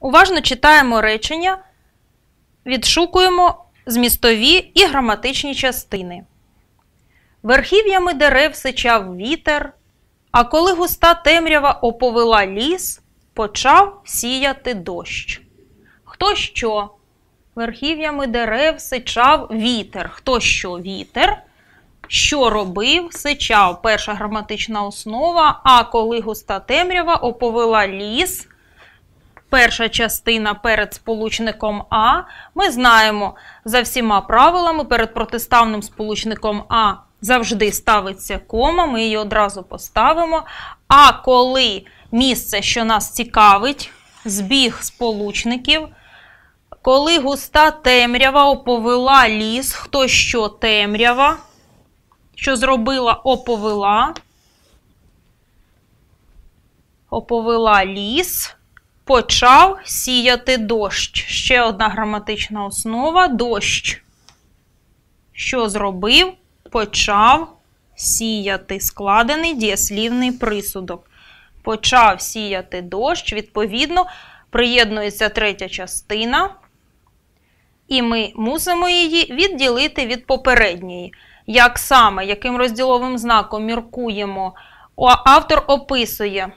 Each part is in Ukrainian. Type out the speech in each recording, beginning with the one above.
Уважно читаємо речення, відшукуємо змістові і граматичні частини. Верхів'ями дерев сичав вітер, а коли густа темрява оповила ліс, почав сіяти дощ. Хто що? Верхів'ями дерев сичав вітер. Хто що вітер? Що робив? Сичав перша граматична основа, а коли густа темрява оповила ліс перша частина перед сполучником А, ми знаємо за всіма правилами перед протиставним сполучником А завжди ставиться кома, ми її одразу поставимо. А коли місце, що нас цікавить, збіг сполучників. Коли густа темрява оповила ліс, хто що темрява, що зробила оповела, оповила ліс, почав сіяти дощ. Ще одна граматична основа дощ. Що зробив? Почав сіяти складений дієслівний присудок. Почав сіяти дощ, відповідно, приєднується третя частина. І ми мусимо її відділити від попередньої. Як саме, яким розділовим знаком міркуємо, автор описує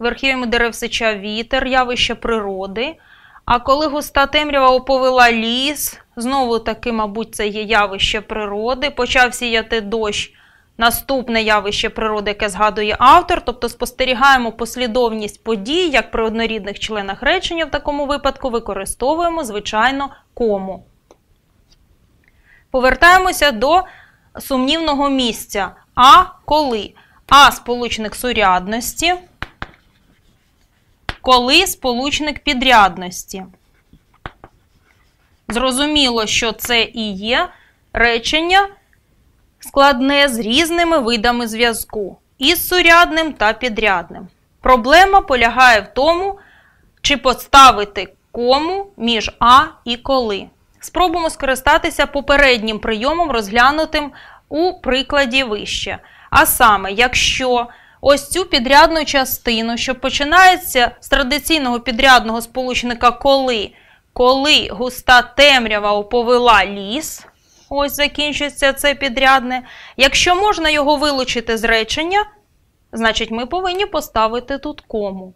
верхів'ями дерев сича вітер, явище природи. А коли густа темрява оповила ліс, знову таки, мабуть, це є явище природи, почав сіяти дощ. Наступне явище природи, яке згадує автор, тобто спостерігаємо послідовність подій, як при однорідних членах речення, в такому випадку використовуємо, звичайно, кому. Повертаємося до сумнівного місця. А коли? А сполучник сурядності коли сполучник підрядності. Зрозуміло, що це і є речення складне з різними видами зв'язку із сурядним та підрядним. Проблема полягає в тому, чи поставити кому між А і коли. Спробуємо скористатися попереднім прийомом, розглянутим у прикладі вище. А саме, якщо ось цю підрядну частину, що починається з традиційного підрядного сполучника коли. Коли густа темрява оповела ліс, ось закінчиться це підрядне. Якщо можна його вилучити з речення, значить ми повинні поставити тут кому.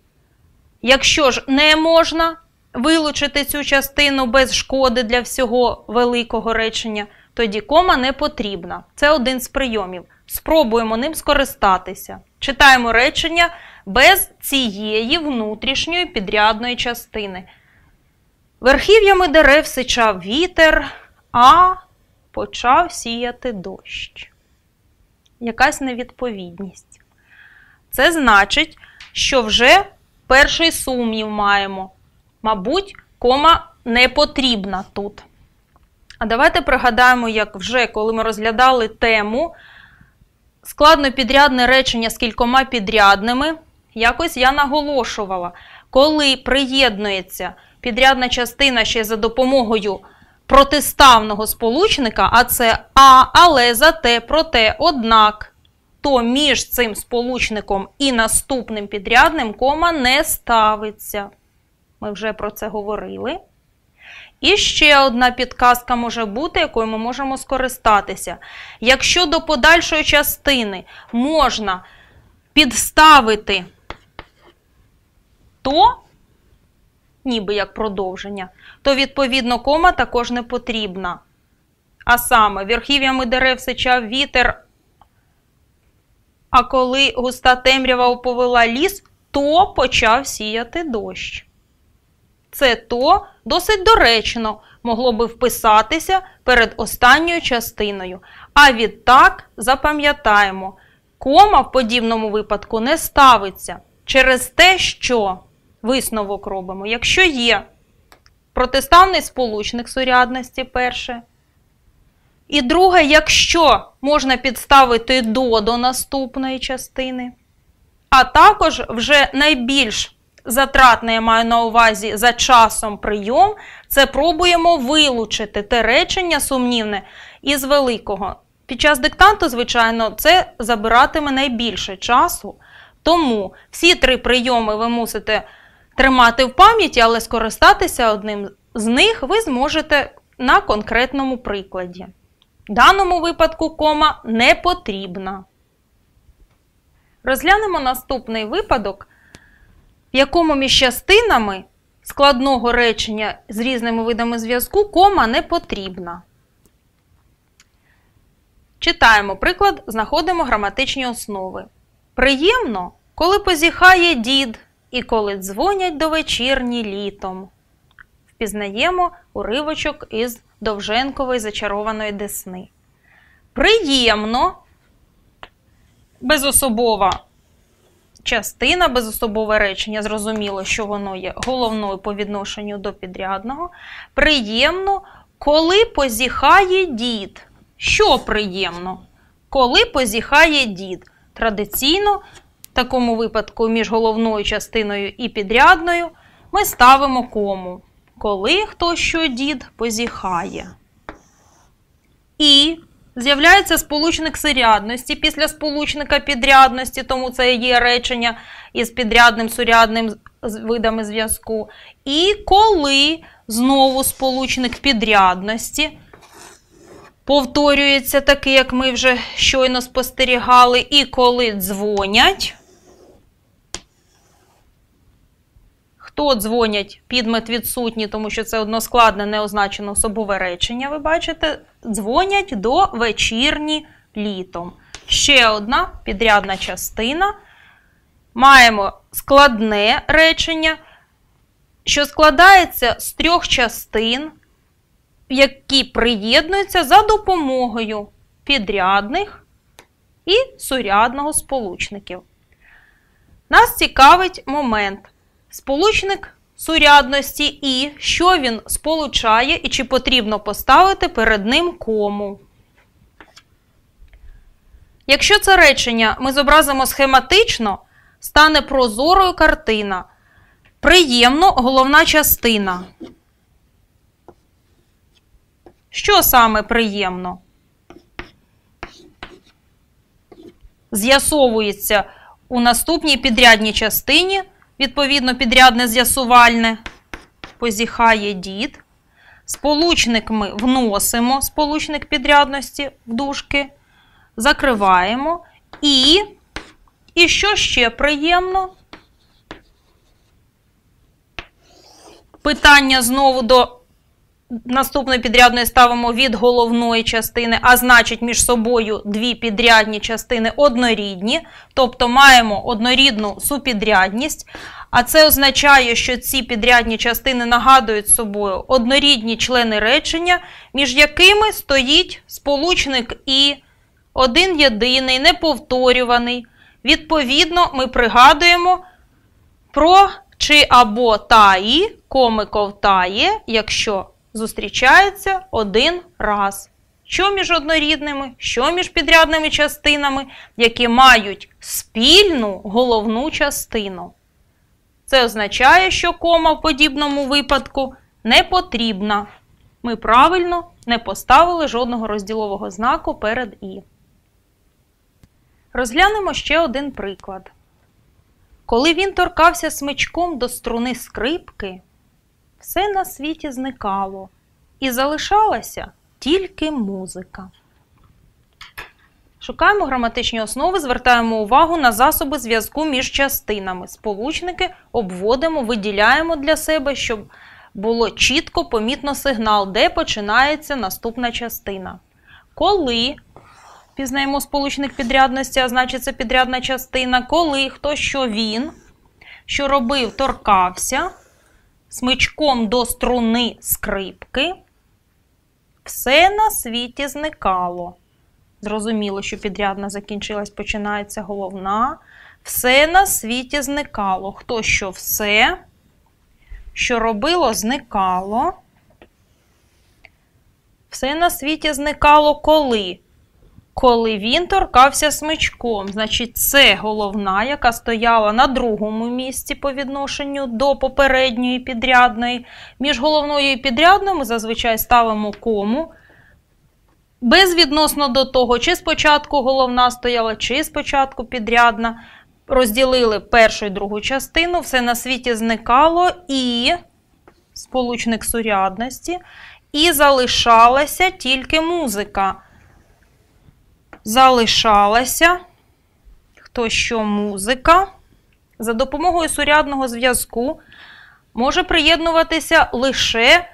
Якщо ж не можна вилучити цю частину без шкоди для всього великого речення, тоді кома не потрібна. Це один з прийомів. Спробуємо ним скористатися. Читаємо речення без цієї внутрішньої підрядної частини. Верхів'ями дерев сичав вітер, а почав сіяти дощ. Якась невідповідність. Це значить, що вже перший сумнів маємо. Мабуть, кома не потрібна тут. А давайте пригадаємо, як вже коли ми розглядали тему складно підрядне речення з кількома підрядними. Якось я наголошувала, коли приєднується підрядна частина ще за допомогою протиставного сполучника, а це А, але зате, проте, однак. То між цим сполучником і наступним підрядним кома не ставиться. Ми вже про це говорили. І ще одна підказка може бути, якою ми можемо скористатися. Якщо до подальшої частини можна підставити то, ніби як продовження, то, відповідно, кома також не потрібна. А саме, верхів'ями дерев сичав вітер, а коли густа темрява оповела ліс, то почав сіяти дощ. Це то досить доречно могло би вписатися перед останньою частиною. А відтак запам'ятаємо, кома в подібному випадку не ставиться через те, що висновок робимо, якщо є протиставний сполучник сурядності перше. І друге, якщо можна підставити до до наступної частини, а також вже найбільш затратне, я маю на увазі за часом прийом, це пробуємо вилучити те речення сумнівне із великого. Під час диктанту, звичайно, це забиратиме найбільше часу. Тому всі три прийоми ви мусите тримати в пам'яті, але скористатися одним з них ви зможете на конкретному прикладі. В даному випадку кома не потрібна. Розглянемо наступний випадок, в якому між частинами складного речення з різними видами зв'язку кома не потрібна. Читаємо приклад, знаходимо граматичні основи. Приємно, коли позіхає дід і коли дзвонять до вечірні літом. Впізнаємо уривочок із Довженкової зачарованої десни. Приємно, безособова частина безособове речення, зрозуміло, що воно є головною по відношенню до підрядного. Приємно, коли позіхає дід. Що приємно? Коли позіхає дід. Традиційно, в такому випадку, між головною частиною і підрядною, ми ставимо кому. Коли хто що дід позіхає. І З'являється сполучник сурядності після сполучника підрядності, тому це є речення із підрядним сурядним видами зв'язку. І коли знову сполучник підрядності повторюється, такий, як ми вже щойно спостерігали, і коли дзвонять. Хто дзвонять, підмет відсутній, тому що це односкладне неозначене особове речення, ви бачите дзвонять до вечірні літом. Ще одна підрядна частина. Маємо складне речення, що складається з трьох частин, які приєднуються за допомогою підрядних і сурядного сполучників. Нас цікавить момент. Сполучник сурядності і що він сполучає і чи потрібно поставити перед ним кому. Якщо це речення ми зобразимо схематично, стане прозорою картина. Приємно головна частина. Що саме приємно? З'ясовується у наступній підрядній частині відповідно, підрядне з'ясувальне, позіхає дід. Сполучник ми вносимо, сполучник підрядності в дужки, закриваємо. І, і що ще приємно? Питання знову до наступної підрядної ставимо від головної частини, а значить, між собою дві підрядні частини однорідні, тобто маємо однорідну супідрядність. А це означає, що ці підрядні частини нагадують собою однорідні члени речення, між якими стоїть сполучник і один єдиний, неповторюваний. Відповідно, ми пригадуємо про чи або таї, коми ковтає, якщо зустрічається один раз. Що між однорідними, що між підрядними частинами, які мають спільну головну частину. Це означає, що кома в подібному випадку не потрібна. Ми правильно не поставили жодного розділового знаку перед І. Розглянемо ще один приклад. Коли він торкався смичком до струни скрипки все на світі зникало, і залишалася тільки музика. Шукаємо граматичні основи, звертаємо увагу на засоби зв'язку між частинами. Сполучники обводимо, виділяємо для себе, щоб було чітко помітно сигнал, де починається наступна частина. Коли пізнаємо сполучник підрядності, а значить це підрядна частина, коли хто що він, що робив, торкався смичком до струни скрипки, все на світі зникало. Зрозуміло, що підрядна закінчилась, починається головна. Все на світі зникало. Хто що все, що робило, зникало. Все на світі зникало коли? коли він торкався смичком. Значить, це головна, яка стояла на другому місці по відношенню до попередньої підрядної. Між головною і підрядною ми зазвичай ставимо кому. Безвідносно до того, чи спочатку головна стояла, чи спочатку підрядна. Розділили першу і другу частину, все на світі зникало і сполучник сурядності, і залишалася тільки музика залишалася. Хто що музика? За допомогою сурядного зв'язку може приєднуватися лише,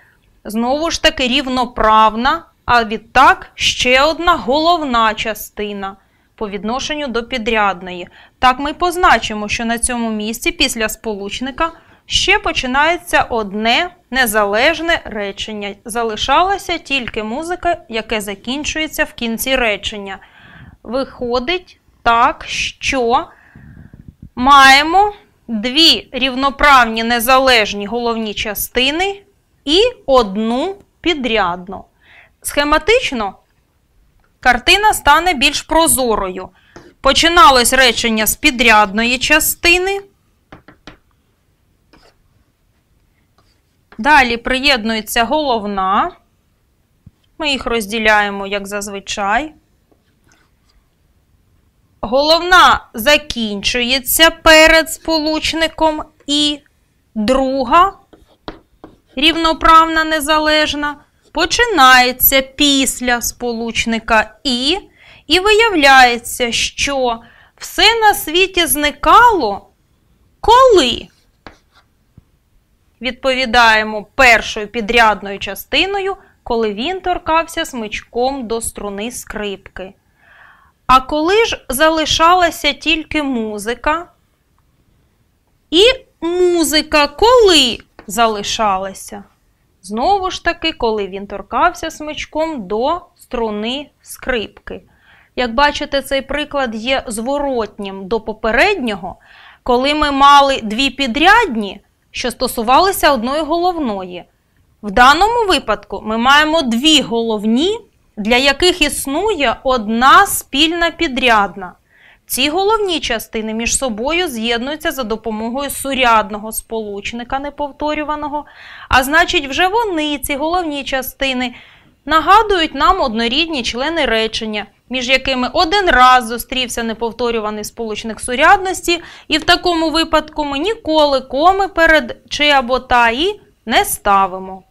знову ж таки, рівноправна, а відтак ще одна головна частина по відношенню до підрядної. Так, ми позначимо, що на цьому місці після сполучника ще починається одне незалежне речення. Залишалася тільки музика, яке закінчується в кінці речення. Виходить так, що маємо дві рівноправні незалежні головні частини і одну підрядну. Схематично картина стане більш прозорою. Починалось речення з підрядної частини. Далі приєднується головна. Ми їх розділяємо, як зазвичай. Головна закінчується перед сполучником і друга рівноправна незалежна починається після сполучника І, і виявляється, що все на світі зникало коли. Відповідаємо першою підрядною частиною, коли він торкався смичком до струни скрипки. А коли ж залишалася тільки музика? І музика коли залишалася? Знову ж таки, коли він торкався смичком до струни скрипки. Як бачите, цей приклад є зворотнім до попереднього, коли ми мали дві підрядні, що стосувалися одної головної. В даному випадку ми маємо дві головні, для яких існує одна спільна підрядна. Ці головні частини між собою з'єднуються за допомогою сурядного сполучника неповторюваного, а значить, вже вони, ці головні частини, нагадують нам однорідні члени речення, між якими один раз зустрівся неповторюваний сполучник сурядності, і в такому випадку ми ніколи коми перед чи або та і не ставимо.